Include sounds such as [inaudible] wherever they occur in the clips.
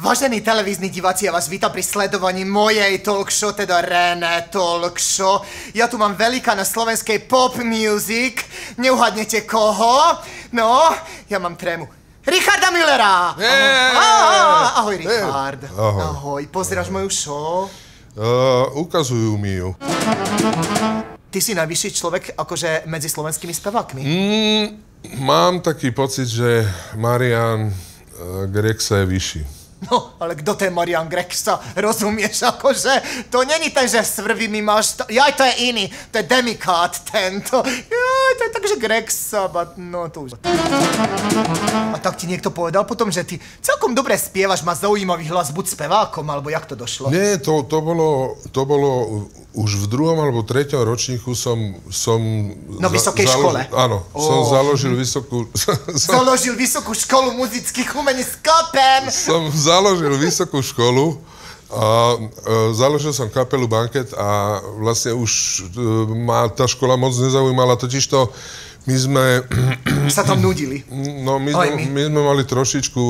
Vážení televízni diváci, ja vás vítam pri sledovaní mojej talk show, teda René talk show. Ja tu mám veľká na slovenskej pop music. Neuhadnete koho? No, ja mám trému. Richarda Millera! Ahoj, Richard. Ahoj. ahoj, moju show? Eh, ukazujú mi ju. Ty si najvyšší človek akože medzi slovenskými spevákmi. Mm, mám taký pocit, že Marian eh, Grek sa je vyšší. No, ale kdo to Marian Greksa, jako że to nie ni, ten, że svrvi mi masz, to, jaj, to je inny, to je ten, to, jaj, to je takže Greksa, but no, to już. ti niekto povedal potom, že ty celkom dobre spievaš, má zaujímavý hlas, buď spevákom, alebo jak to došlo? Nie, to, to, bolo, to bolo už v druhom alebo treťom ročníku som... som Na vysokej za, škole. Áno, oh. som založil vysokú... [laughs] som, založil vysokú školu muzických umení s kopem! Som založil vysokú školu a e, založil som kapelu Banket a vlastne už e, ma tá škola moc nezaujímala, totiž to my sme... sa tam nudili. No, my sme, my. sme mali trošičku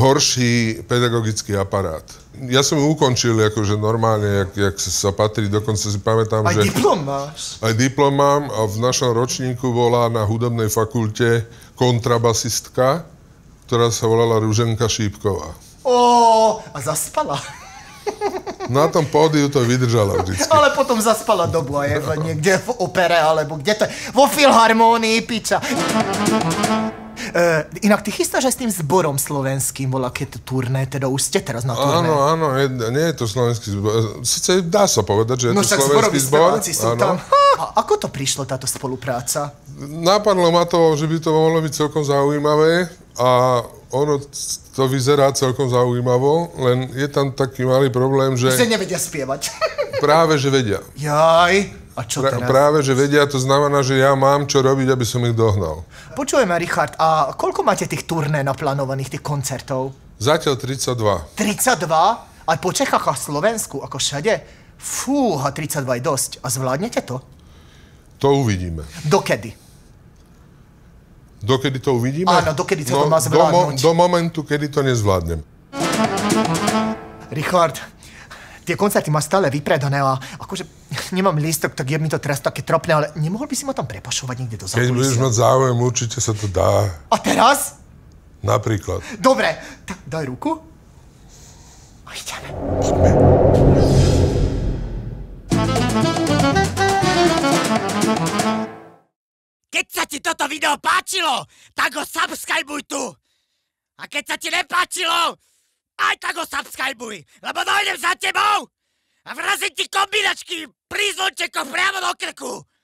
horší pedagogický aparát. Ja som ju ukončil akože normálne, jak, jak sa patrí, dokonca si pamätám, aj že... Aj diplom máš. Aj diplom mám a v našom ročníku volá na hudobnej fakulte kontrabasistka, ktorá sa volala Ruženka Šípková. Ó, a zaspala. [laughs] Na tom pódiu to vydržala vždycky. Ale potom zaspala do boje, no. niekde v opere, alebo kde to je. Vo filharmónii, piča. Uh, inak ty chystáš aj s tým zborom slovenským keď turné, teda už ste teraz na turné. Áno, áno, je, nie je to slovenský zbor. Sice dá sa povedať, že je no, to slovenský zbor. sú áno. tam. A ako to prišlo táto spolupráca? Napadlo ma to, že by to mohlo byť celkom zaujímavé a ono to vyzerá celkom zaujímavo, len je tam taký malý problém, že... Že nevedia spievať. [laughs] práve, že vedia. Jaj. A čo teraz? práve, že vedia, to znamená, že ja mám čo robiť, aby som ich dohnal. Počujeme, Richard, a koľko máte tých turné naplánovaných, tých koncertov? Zatiaľ 32. 32? Aj po Čechách a Slovensku, ako všade? Fúha, 32 je dosť. A zvládnete to? To uvidíme. Dokedy? Dokedy to uvidíme? Áno, dokedy sa no, to má zvládnuť. Do, mo- do momentu, kedy to nezvládnem. Richard, tie koncerty má stále vypredané a akože nemám lístok, tak je mi to teraz také tropné, ale nemohol by si ma tam prepašovať niekde do zákulisia? Keď budeš mať záujem, určite sa to dá. A teraz? Napríklad. Dobre, tak daj ruku. A ideme. Poďme. toto video páčilo, tak ho subscribuj tu. A keď sa ti nepáčilo, aj tak ho subscribuj, lebo dojdem za tebou a vrazím ti kombinačky prízvončekov priamo do krku.